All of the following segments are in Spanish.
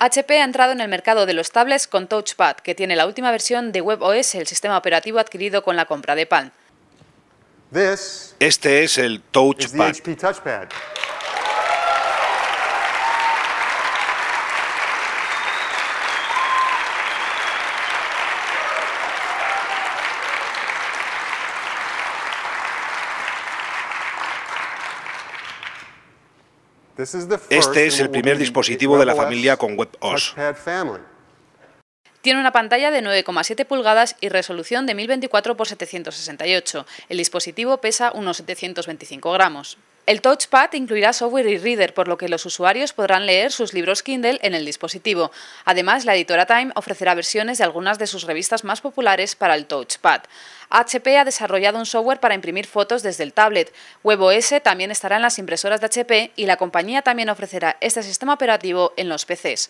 HP ha entrado en el mercado de los tablets con Touchpad, que tiene la última versión de WebOS, el sistema operativo adquirido con la compra de Palm. Este es el Touchpad. Este es el primer dispositivo de la familia con WebOS. Tiene una pantalla de 9,7 pulgadas y resolución de 1024 x 768. El dispositivo pesa unos 725 gramos. El touchpad incluirá software y reader, por lo que los usuarios podrán leer sus libros Kindle en el dispositivo. Además, la editora Time ofrecerá versiones de algunas de sus revistas más populares para el touchpad. HP ha desarrollado un software para imprimir fotos desde el tablet. WebOS también estará en las impresoras de HP y la compañía también ofrecerá este sistema operativo en los PCs.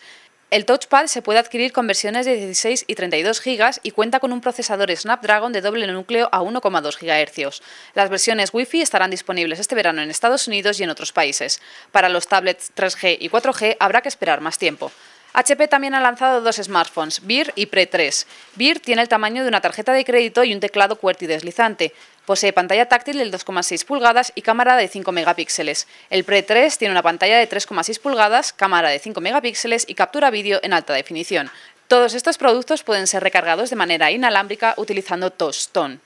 El Touchpad se puede adquirir con versiones de 16 y 32 GB y cuenta con un procesador Snapdragon de doble núcleo a 1,2 GHz. Las versiones Wi-Fi estarán disponibles este verano en Estados Unidos y en otros países. Para los tablets 3G y 4G habrá que esperar más tiempo. HP también ha lanzado dos smartphones, bir y Pre 3. Bir tiene el tamaño de una tarjeta de crédito y un teclado QWERTY deslizante. Posee pantalla táctil de 2,6 pulgadas y cámara de 5 megapíxeles. El Pre 3 tiene una pantalla de 3,6 pulgadas, cámara de 5 megapíxeles y captura vídeo en alta definición. Todos estos productos pueden ser recargados de manera inalámbrica utilizando Tostone.